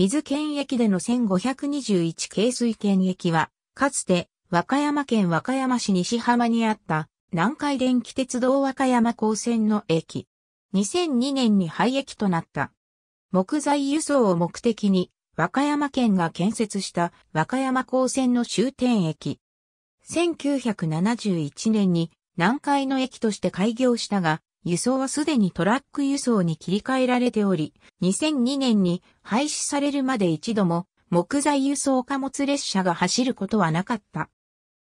水県駅での1521軽水県駅は、かつて和歌山県和歌山市西浜にあった南海電気鉄道和歌山高線の駅。2002年に廃駅となった。木材輸送を目的に和歌山県が建設した和歌山高線の終点駅。1971年に南海の駅として開業したが、輸送はすでにトラック輸送に切り替えられており、2002年に廃止されるまで一度も木材輸送貨物列車が走ることはなかった。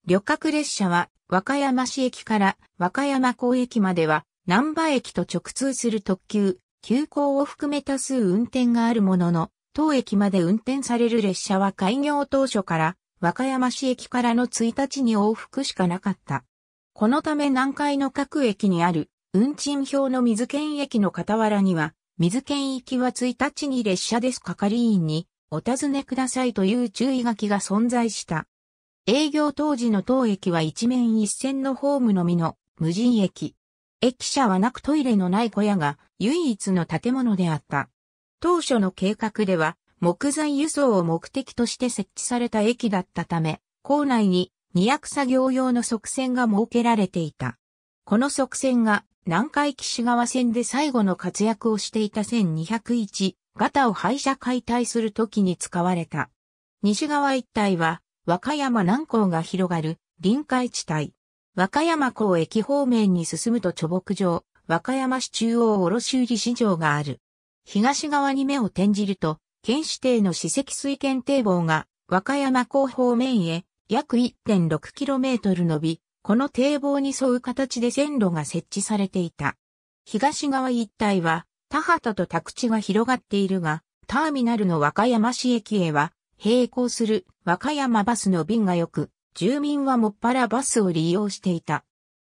旅客列車は和歌山市駅から和歌山港駅までは南波駅と直通する特急、急行を含め多数運転があるものの、当駅まで運転される列車は開業当初から和歌山市駅からの1日に往復しかなかった。このため南海の各駅にある運賃表の水県駅の傍らには、水県行きは1日に列車です係員にお尋ねくださいという注意書きが存在した。営業当時の当駅は一面一線のホームのみの無人駅。駅舎はなくトイレのない小屋が唯一の建物であった。当初の計画では木材輸送を目的として設置された駅だったため、構内に2役作業用の側線が設けられていた。この側線が南海岸川線で最後の活躍をしていた1201型を廃車解体するときに使われた。西側一帯は和歌山南港が広がる臨海地帯。和歌山港駅方面に進むと貯木場、和歌山市中央卸売市場がある。東側に目を転じると、県指定の史跡水検堤防が和歌山港方面へ約 1.6km 伸び、この堤防に沿う形で線路が設置されていた。東側一帯は田畑と宅地が広がっているが、ターミナルの和歌山市駅へは、並行する和歌山バスの便が良く、住民はもっぱらバスを利用していた。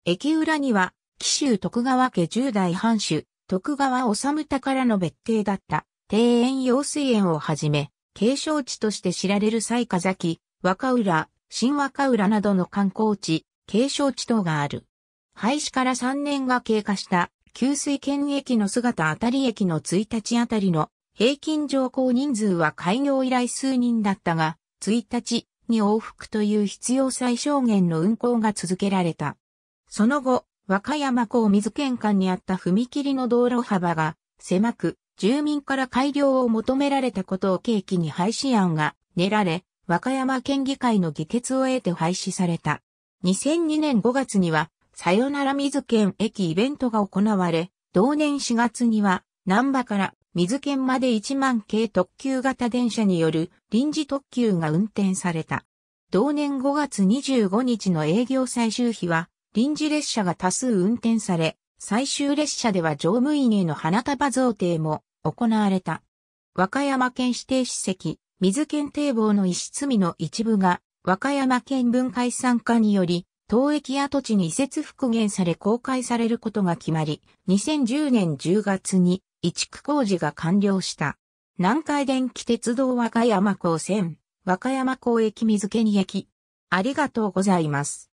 駅裏には、紀州徳川家十代藩主、徳川治宝の別邸だった庭園用水園をはじめ、景勝地として知られる西賀崎、若浦、新和歌浦などの観光地、景勝地等がある。廃止から3年が経過した、給水県駅の姿あたり駅の1日あたりの平均乗降人数は開業以来数人だったが、1日に往復という必要最小限の運行が続けられた。その後、和歌山港水県関にあった踏切の道路幅が狭く、住民から改良を求められたことを契機に廃止案が練られ、和歌山県議会の議決を得て廃止された。2002年5月には、さよなら水県駅イベントが行われ、同年4月には、南波から水県まで1万系特急型電車による臨時特急が運転された。同年5月25日の営業最終日は、臨時列車が多数運転され、最終列車では乗務員への花束贈呈も行われた。和歌山県指定史跡、水県堤防の一室みの一部が和歌山県文化遺産化により、当駅跡地に移設復元され公開されることが決まり、2010年10月に移築工事が完了した。南海電気鉄道和歌山港線、和歌山港駅水に駅。ありがとうございます。